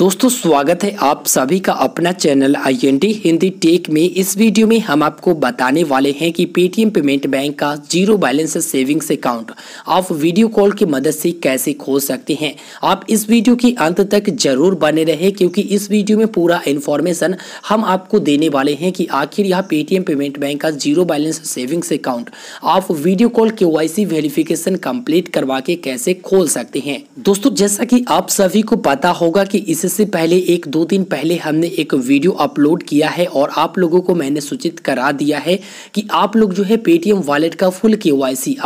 दोस्तों स्वागत है आप सभी का अपना चैनल आईएनडी हिंदी टेक में इस वीडियो में हम आपको बताने वाले हैं कि पेटीएम पेमेंट बैंक का जीरो बैलेंस सेविंग्स अकाउंट आप वीडियो कॉल की मदद से कैसे खोल सकते हैं आप इस वीडियो के अंत तक जरूर बने रहे क्योंकि इस वीडियो में पूरा इन्फॉर्मेशन हम आपको देने वाले हैं कि आखिर यह पेटीएम पेमेंट बैंक का जीरो बैलेंस सेविंग्स अकाउंट आप वीडियो कॉल के वेरिफिकेशन कम्प्लीट करवा के कैसे खोल सकते हैं दोस्तों जैसा की आप सभी को पता होगा की इस इससे पहले एक दो दिन पहले हमने एक वीडियो अपलोड किया है और आप लोगों को मैंने सूचित करा दिया है कि आप लोग जो है पेटीएम वॉलेट का फुल के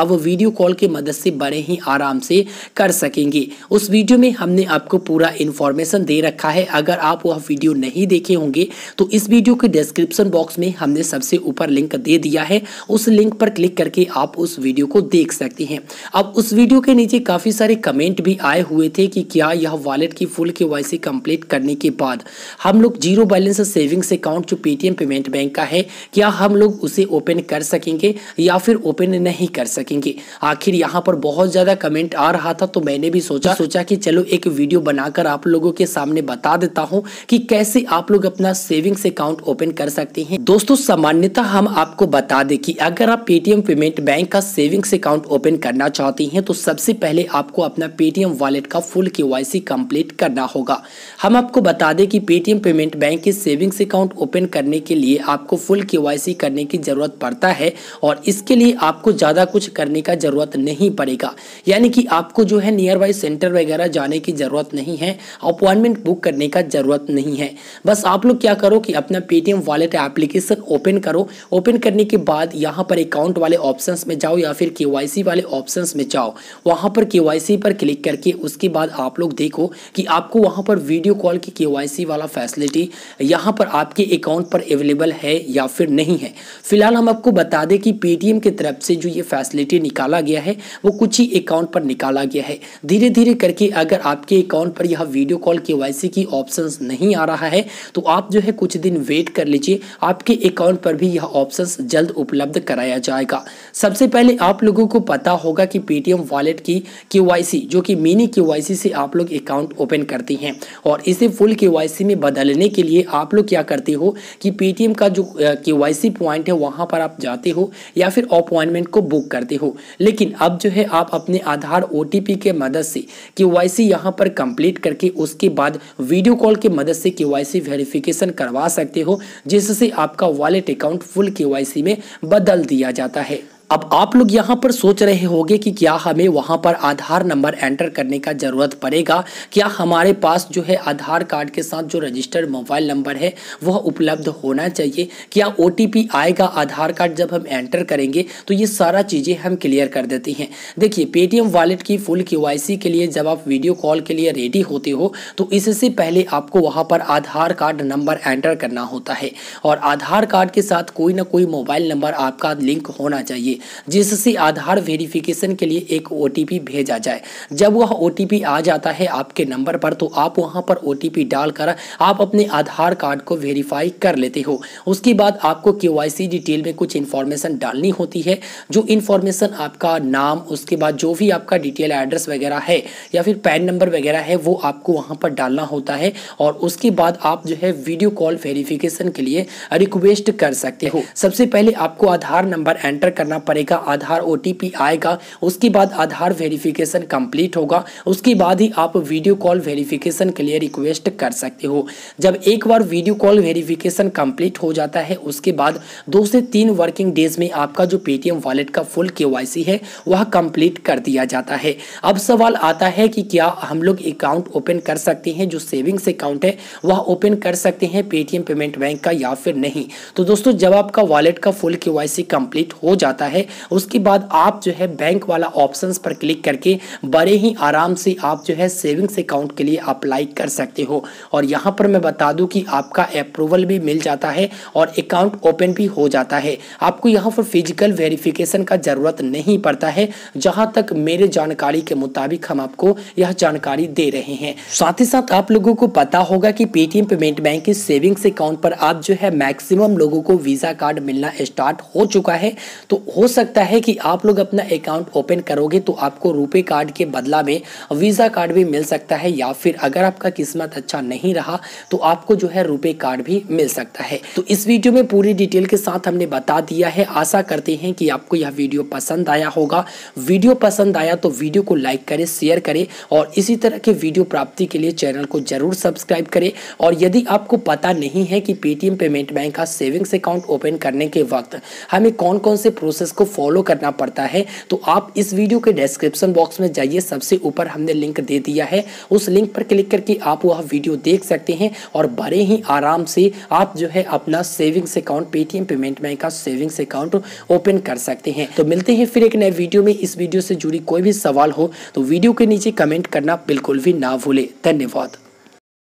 अब वीडियो कॉल के मदद से बड़े ही आराम से कर सकेंगे उस वीडियो में हमने आपको पूरा इन्फॉर्मेशन दे रखा है अगर आप वह वीडियो नहीं देखे होंगे तो इस वीडियो के डिस्क्रिप्शन बॉक्स में हमने सबसे ऊपर लिंक दे दिया है उस लिंक पर क्लिक करके आप उस वीडियो को देख सकते हैं अब उस वीडियो के नीचे काफ़ी सारे कमेंट भी आए हुए थे कि क्या यह वॉलेट की फुल के वाई कंप्लीट करने के बाद हम लोग जीरो बैलेंस सेविंग्स अकाउंट जो पेटीएम पेमेंट बैंक का है क्या हम लोग उसे ओपन कर सकेंगे या फिर ओपन नहीं कर सकेंगे आखिर यहाँ पर बहुत ज़्यादा कमेंट आ रहा था तो मैंने भी सोचा सोचा कि चलो एक वीडियो बनाकर आप लोगों के सामने बता देता हूँ कि कैसे आप लोग अपना सेविंग्स अकाउंट ओपन कर सकते हैं दोस्तों सामान्यता हम आपको बता दें कि अगर आप पेटीएम पेमेंट बैंक का सेविंग्स अकाउंट ओपन करना चाहते हैं तो सबसे पहले आपको अपना पेटीएम वॉलेट का फुल के कंप्लीट करना होगा हम आपको बता दें कि पेटीएम पेमेंट बैंक के सेविंग्स अकाउंट ओपन करने के लिए आपको फुल के करने की ज़रूरत पड़ता है और इसके लिए आपको ज़्यादा कुछ करने का ज़रूरत नहीं पड़ेगा यानी कि आपको जो है नियर बाई सेंटर वगैरह जाने की ज़रूरत नहीं है अपॉइंटमेंट बुक करने का ज़रूरत नहीं है बस आप लोग क्या करो कि अपना पेटीएम वॉलेट एप्लीकेशन ओपन करो ओपन करने के बाद यहाँ पर अकाउंट वाले ऑप्शन में जाओ या फिर के वाले ऑप्शन में जाओ वहाँ पर के पर क्लिक करके उसके बाद आप लोग देखो कि आपको वहाँ पर वीडियो कॉल की के वाला फैसिलिटी यहाँ पर आपके अकाउंट पर अवेलेबल है या फिर नहीं है फिलहाल हम आपको बता दें कि पेटीएम की तरफ से जो ये फैसिलिटी निकाला गया है वो कुछ ही अकाउंट पर निकाला गया है धीरे धीरे करके अगर आपके अकाउंट पर यह वीडियो कॉल के की ऑप्शन नहीं आ रहा है तो आप जो है कुछ दिन वेट कर लीजिए आपके अकाउंट पर भी यह ऑप्शन जल्द उपलब्ध कराया जाएगा सबसे पहले आप लोगों को पता होगा कि पेटीएम वॉलेट की के जो कि मिनी के से आप लोग अकाउंट ओपन करती हैं और इसे फुल के में बदलने के लिए आप लोग क्या करते हो कि पेटीएम का जो के पॉइंट है वहाँ पर आप जाते हो या फिर अपॉइंटमेंट को बुक करते हो लेकिन अब जो है आप अपने आधार ओ के मदद से के वाई सी पर कंप्लीट करके उसके बाद वीडियो कॉल के मदद से के वाई करवा सकते हो जिससे आपका वॉलेट अकाउंट फुल के में बदल दिया जाता है अब आप लोग यहाँ पर सोच रहे होंगे कि क्या हमें वहाँ पर आधार नंबर एंटर करने का ज़रूरत पड़ेगा क्या हमारे पास जो है आधार कार्ड के साथ जो रजिस्टर्ड मोबाइल नंबर है वह उपलब्ध होना चाहिए क्या ओ आएगा आधार कार्ड जब हम एंटर करेंगे तो ये सारा चीज़ें हम क्लियर कर देते हैं देखिए पेटीएम वॉलेट की फुल के के लिए जब आप वीडियो कॉल के लिए रेडी होते हो तो इससे पहले आपको वहाँ पर आधार कार्ड नंबर एंटर करना होता है और आधार कार्ड के साथ कोई ना कोई मोबाइल नंबर आपका लिंक होना चाहिए दीजिए जिससे आधार वेरिफिकेशन के लिए एक ओ भेजा जाए जब वह ओ आ जाता है आपके नंबर पर तो आप वहाँ पर ओ डालकर आप अपने आधार कार्ड को वेरीफाई कर लेते हो उसके बाद आपको के डिटेल में कुछ इन्फॉर्मेशन डालनी होती है जो इन्फॉर्मेशन आपका नाम उसके बाद जो भी आपका डिटेल एड्रेस वगैरह है या फिर पैन नंबर वगैरह है वो आपको वहाँ पर डालना होता है और उसके बाद आप जो है वीडियो कॉल वेरिफिकेशन के लिए रिक्वेस्ट कर सकते हो सबसे पहले आपको आधार नंबर एंटर करना पड़ेगा आधार ओ आएगा उसके बाद आधार वेरिफिकेशन कंप्लीट होगा उसके बाद ही आप वीडियो कॉल वेरिफिकेशन के लिए रिक्वेस्ट कर सकते हो जब एक बार वीडियो कॉल वेरिफिकेशन कंप्लीट हो जाता है उसके बाद दो से तीन वर्किंग डेज में आपका जो पेटीएम वॉलेट का फुल के है वह कंप्लीट कर दिया जाता है अब सवाल आता है कि क्या हम लोग अकाउंट ओपन कर सकते हैं जो सेविंग्स अकाउंट है वह ओपन कर सकते हैं पेटीएम पेमेंट बैंक का या फिर नहीं तो दोस्तों जब आपका वॉलेट का फुल के कंप्लीट हो जाता है है उसके बाद आप जो है बैंक वाला ऑप्शन पर क्लिक करके बड़े ही आराम से आप जो है सेविंग्स अकाउंट के लिए अप्लाई कर सकते हो और यहाँ पर मैं बता दूँ कि आपका अप्रूवल भी मिल जाता है और अकाउंट ओपन भी हो जाता है आपको यहाँ पर फिजिकल वेरिफिकेशन का ज़रूरत नहीं पड़ता है जहाँ तक मेरे जानकारी के मुताबिक हम आपको यह जानकारी दे रहे हैं साथ ही साथ आप लोगों को पता होगा कि पेटीएम पेमेंट बैंक के सेविंग्स अकाउंट पर आप जो है मैक्सिमम लोगों को वीज़ा कार्ड मिलना स्टार्ट हो चुका है तो हो सकता है कि आप लोग अपना अकाउंट ओपन करोगे तो आपको रुपए कार्ड के बदला में वीज़ा कार्ड भी मिल सकता है या फिर अगर आपका किस्मत अच्छा नहीं रहा तो आपको जो है रुपए कार्ड भी मिल सकता है तो इस वीडियो में पूरी डिटेल के साथ हमने बता दिया है आशा करते हैं कि आपको यह वीडियो पसंद आया होगा वीडियो पसंद आया तो वीडियो को लाइक करे शेयर करें और इसी तरह के वीडियो प्राप्ति के लिए चैनल को जरूर सब्सक्राइब करे और यदि आपको पता नहीं है कि पेटीएम पेमेंट बैंक का सेविंग्स अकाउंट ओपन करने के वक्त हमें कौन कौन से प्रोसेस इसको फॉलो करना पड़ता है तो आप इस वीडियो के डिस्क्रिप्शन बॉक्स में जाइए सबसे ऊपर हमने लिंक दे दिया है उस लिंक पर क्लिक करके आप वह वीडियो देख सकते हैं और बड़े ही आराम से आप जो है अपना savings account Paytm payment bank का सेविंग्स अकाउंट ओपन कर सकते हैं तो मिलते हैं फिर एक नए वीडियो में इस वीडियो से जुड़ी कोई भी सवाल हो तो वीडियो के नीचे कमेंट करना बिल्कुल भी ना भूले धन्यवाद